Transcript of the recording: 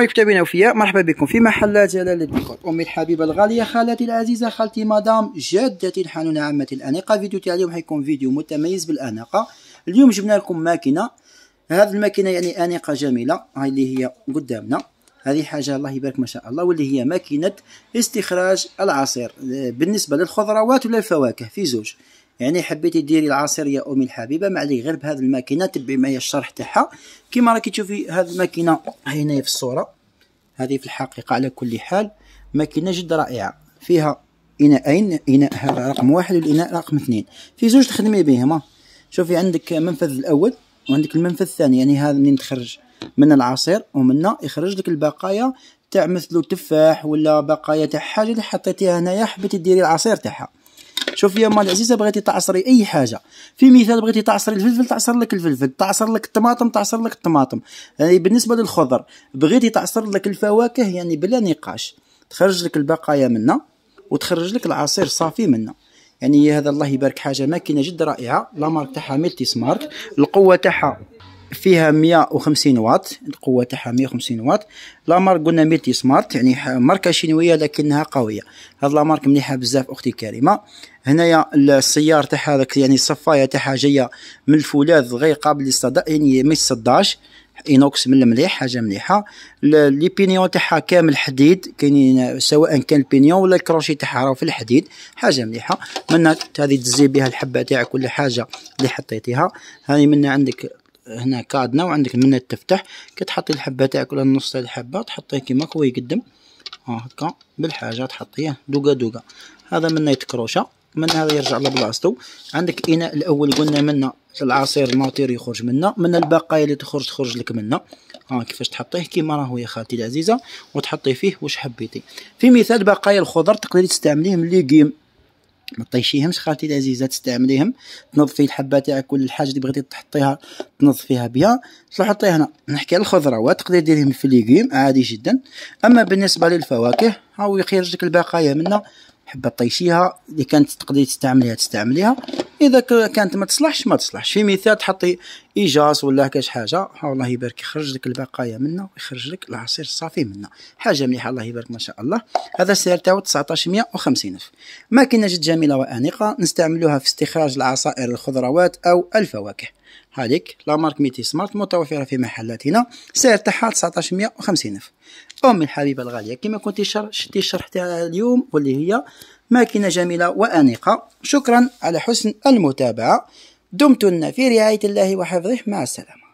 مكتبنا وفياء مرحبا بكم في محل جلال الدكتور امي الحبيبه الغاليه خالتي العزيزه خالتي مدام جدتي الحنونه عمتي الانيقه فيديو تاع اليوم حيكون فيديو متميز بالاناقه اليوم جبنا لكم ماكينه هذه الماكينه يعني انيقه جميله هاي اللي هي قدامنا هذه حاجه الله يبارك ما شاء الله واللي هي ماكينه استخراج العصير بالنسبه للخضروات ولا الفواكه في زوج يعني حبيتي ديري العصير يا امي الحبيبه ما عليك غير بهذه الماكينه تبعي معايا الشرح تاعها كيما راكي تشوفي هذه الماكينه هنا في الصوره هذه في الحقيقه على كل حال ماكينه جد رائعه فيها اناءين اناء هذا رقم واحد والاناء رقم اثنين في زوج تخدمي بهما شوفي عندك المنفذ الاول وعندك المنفذ الثاني يعني هذا منين تخرج من العصير ومنا يخرج لك البقايا تاع مثلو تفاح ولا بقايا تاع حاجه اللي حطيتيها هنايا حبيتي ديري العصير تاعها شوف يا مال عزيزه بغيتي تعصري اي حاجه في مثال بغيتي تعصري الفلفل تعصر لك الفلفل تعصر لك الطماطم تعصر لك الطماطم يعني بالنسبه للخضر بغيتي تعصر لك الفواكه يعني بلا نقاش تخرج لك البقايا منها وتخرج لك العصير صافي منها يعني هذا الله يبارك حاجه ماكينه جد رائعه لا مارك تاعها ميلتي سمارت القوه تاعها فيها 150 واط القوه تاعها 150 واط لا مارك قلنا ميتي سمارت يعني ماركه شينويه لكنها قويه هاد لا مارك مليحه بزاف اختي الكريمه هنايا السيار تاعها هذاك يعني الصفايه تاعها جايه من الفولاذ غير قابل للصدأ يعني ما يصداش اينوكس من المليح حاجه مليحه لي بينيون تاعها كامل حديد كاينين سواء كان البينيون ولا الكروشي تاعها راه في الحديد حاجه مليحه منها هذه تزي بها الحبه تاعك ولا حاجه اللي حطيتيها هاني منها عندك هنا كادنا وعندك من تفتح كتحطي الحبه تاعك ولا النص تاع الحبه تحطيه كيما هو يقدم ها هكا بالحاجه تحطيه دوكا دوكا هذا منا يتكروشا من هذا يرجع لبلاصتو عندك اناء الاول قلنا منا العصير الماتير يخرج منا من البقايا اللي تخرج تخرج لك منا ها كيفاش تحطيه كيما راهو يا خالتي العزيزه وتحطي فيه واش حبيتي في مثال بقايا الخضر تقدري تستعمليه من ليغيم ما تطيشيهمش خالتي العزيزه تستعمليهم تنظفي الحبه تاعك ولا الحاجه اللي بغيتي تحطيها تنظفيها بها تروحي حطيه هنا نحكي على الخضروات تقدري ديريهم في ليغيم عادي جدا اما بالنسبه للفواكه هاو يخرج لك البقايا منها حبه طيشيها اللي كانت تقدري تستعمليها تستعمليها اذا كانت ما تصلحش ما تصلحش في مثال تحطي ايجاس ولا كاش حاجه الله يبارك يخرج لك البقايا منه ويخرج لك العصير الصافي منه حاجه مليحه الله يبارك ما شاء الله هذا السعر تاعو 1950 الف ماكينه جد جميله وانيقه نستعملوها في استخراج العصائر الخضروات او الفواكه هذيك لا مارك ميتي سمارت متوفرة في محلاتنا سعر تاعها 1950 ألف أمي الحبيبة الغالية كما كنت شرحتي الشرح تاع اليوم واللي هي ماكينة جميلة وأنيقة شكرا على حسن المتابعة دمتن في رعاية الله وحفظه مع السلامة